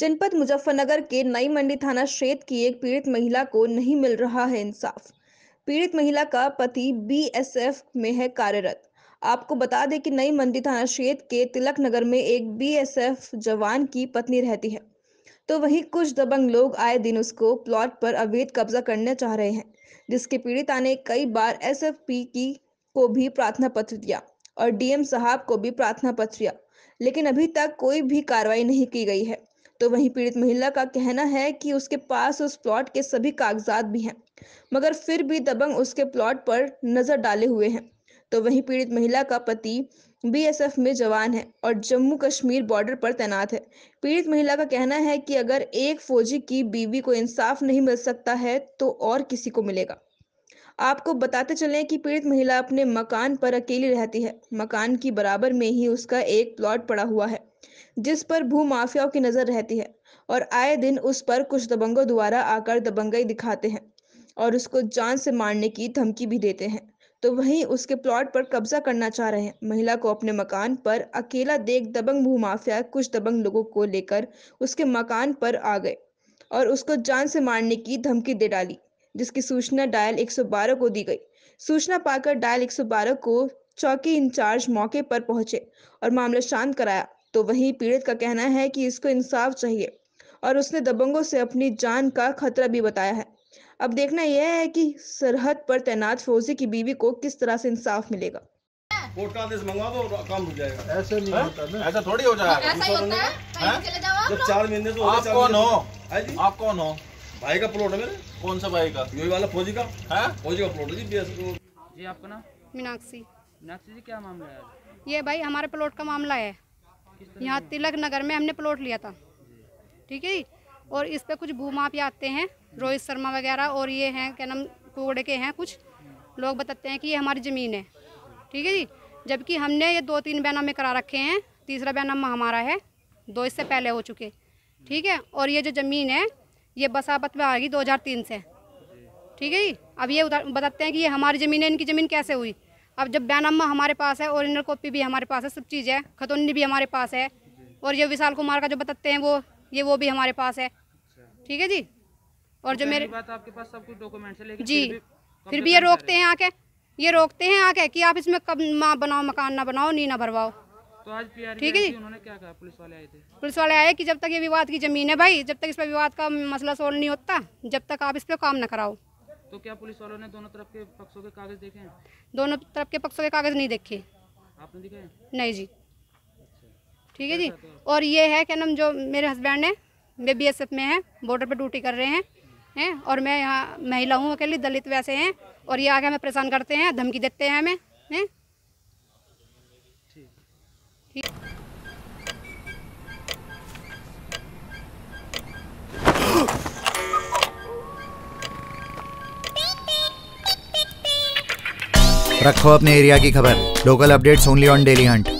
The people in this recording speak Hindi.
जनपद मुजफ्फरनगर के नई मंडी थाना क्षेत्र की एक पीड़ित महिला को नहीं मिल रहा है इंसाफ पीड़ित महिला का पति बीएसएफ में है कार्यरत आपको बता दें कि नई मंडी थाना क्षेत्र के तिलक नगर में एक बीएसएफ जवान की पत्नी रहती है तो वही कुछ दबंग लोग आए दिन उसको प्लॉट पर अवैध कब्जा करने चाह रहे हैं जिसके पीड़िता ने कई बार एसएफपी की को भी प्रार्थना पत्र दिया और डीएम साहब को भी प्रार्थना पत्र दिया लेकिन अभी तक कोई भी कार्रवाई नहीं की गई है तो वहीं पीड़ित महिला का कहना है कि उसके पास उस प्लॉट के सभी कागजात भी हैं मगर फिर भी दबंग उसके प्लॉट पर नजर डाले हुए हैं तो वहीं पीड़ित महिला का पति बीएसएफ में जवान है और जम्मू कश्मीर बॉर्डर पर तैनात है पीड़ित महिला का कहना है कि अगर एक फौजी की बीवी को इंसाफ नहीं मिल सकता है तो और किसी को मिलेगा आपको बताते चलें कि पीड़ित महिला अपने मकान पर अकेली रहती है मकान की बराबर में ही उसका एक प्लॉट पड़ा हुआ है जिस पर भू माफियाओं की नज़र रहती है और आए दिन उस पर कुछ दबंगों द्वारा आकर दबंगई दिखाते हैं और उसको जान से मारने की धमकी भी देते हैं तो वहीं उसके प्लॉट पर कब्जा करना चाह रहे हैं महिला को अपने मकान पर अकेला देख दबंग भू माफिया कुछ दबंग लोगों को लेकर उसके मकान पर आ गए और उसको जान से मारने की धमकी दे डाली जिसकी सूचना डायल 112 को दी गई सूचना पाकर डायल 112 को चौकी इंचार्ज मौके पर पहुंचे और मामला शांत कराया तो वहीं पीड़ित का कहना है कि इसको इंसाफ चाहिए और उसने दबंगों से अपनी जान का खतरा भी बताया है अब देखना यह है कि सरहद पर तैनात फौजी की बीवी को किस तरह से इंसाफ मिलेगा कोर्ट का आदेश मंगवा दो काम हो जाएगा ऐसे नहीं है? हाँ? होता ना ऐसा थोड़ी हो जाएगा ऐसा ही होता है? है? हाँ? जब चार महीने तो आप कौन हो आप कौन हो भाई का प्लॉट है मेरे कौन सा भाई का यही वाला फौजी का है हाँ? फौजी का प्लॉट है जी बी जी आपका नाम मीनाक्षी मीनाक्षी जी क्या मामला है ये भाई हमारे प्लॉट का मामला है यहाँ तिलक नगर में हमने प्लॉट लिया था ठीक है और इस पर कुछ भूमाफिया आते हैं रोहित शर्मा वगैरह और ये हैं क्या नाम कोगड़े के हैं कुछ लोग बताते हैं कि ये हमारी ज़मीन है ठीक है जी जबकि हमने ये दो तीन बैनामे करा रखे हैं तीसरा बैनामा हमारा है दो इससे पहले हो चुके ठीक है और ये जो ज़मीन है ये बसापत में आ गई दो से ठीक है जी अब ये उधर बताते हैं कि ये हमारी ज़मीन है इनकी ज़मीन कैसे हुई अब जब बैनामा हमारे पास है ओरिजिनल कॉपी भी हमारे पास है सब चीज़ है खतौनी भी हमारे पास है और ये विशाल कुमार का जो बताते हैं वो ये वो भी हमारे पास है ठीक है जी और जो तो मेरे बात तो आपके पास सब कुछ डॉक्यूमेंट्स है लेकिन जी फिर भी, ये रोकते हैं आके ये रोकते हैं आके कि आप इसमें कब ना बनाओ मकान ना बनाओ नी ना भरवाओ तो आज ठीक है जी उन्होंने क्या कहा पुलिस वाले आए थे पुलिस वाले आए कि जब तक ये विवाद की जमीन है भाई जब तक इस पर विवाद का मसला सोल्व नहीं होता जब तक आप इस पर काम न कराओ तो क्या पुलिस वालों ने दोनों तरफ के पक्षों के कागज देखे हैं दोनों तरफ के पक्षों के कागज नहीं देखे आपने दिखे नहीं जी अच्छा। ठीक है जी तो- और ये है क्या नाम जो मेरे हस्बैंड है वे बी में है बॉर्डर पर ड्यूटी कर रहे हैं हैं और मैं यहाँ महिला हूँ अकेली दलित वैसे हैं और ये आगे हमें परेशान करते हैं धमकी देते हैं हमें हैं रखो अपने एरिया की खबर local updates only on daily Hunt